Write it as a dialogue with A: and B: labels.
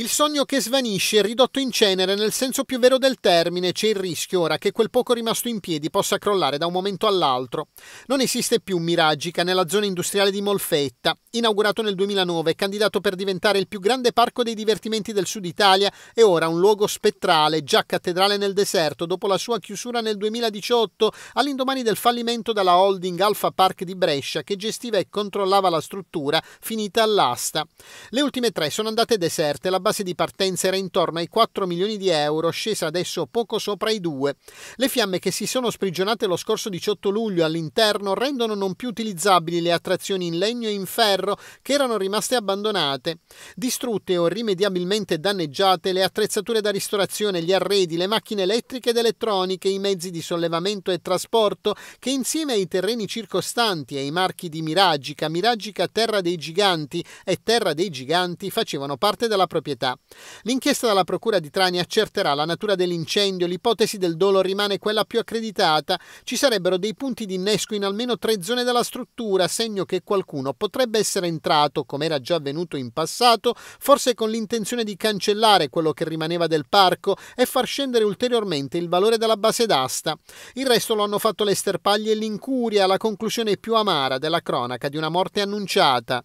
A: Il sogno che svanisce è ridotto in cenere nel senso più vero del termine, c'è il rischio ora che quel poco rimasto in piedi possa crollare da un momento all'altro. Non esiste più Miragica nella zona industriale di Molfetta, inaugurato nel 2009, candidato per diventare il più grande parco dei divertimenti del sud Italia e ora un luogo spettrale, già cattedrale nel deserto, dopo la sua chiusura nel 2018 all'indomani del fallimento della holding Alfa Park di Brescia che gestiva e controllava la struttura finita all'asta. Le ultime tre sono andate deserte, la base di partenza era intorno ai 4 milioni di euro, scesa adesso poco sopra i 2. Le fiamme che si sono sprigionate lo scorso 18 luglio all'interno rendono non più utilizzabili le attrazioni in legno e in ferro che erano rimaste abbandonate. Distrutte o irrimediabilmente danneggiate le attrezzature da ristorazione, gli arredi, le macchine elettriche ed elettroniche, i mezzi di sollevamento e trasporto che insieme ai terreni circostanti e ai marchi di Miragica, Miragica Terra dei Giganti e Terra dei Giganti facevano parte della proprietà proprietà. L'inchiesta dalla Procura di Trani accerterà la natura dell'incendio, l'ipotesi del dolo rimane quella più accreditata, ci sarebbero dei punti di innesco in almeno tre zone della struttura, segno che qualcuno potrebbe essere entrato, come era già avvenuto in passato, forse con l'intenzione di cancellare quello che rimaneva del parco e far scendere ulteriormente il valore della base d'asta. Il resto lo hanno fatto le sterpaglie e l'incuria, la conclusione più amara della cronaca di una morte annunciata.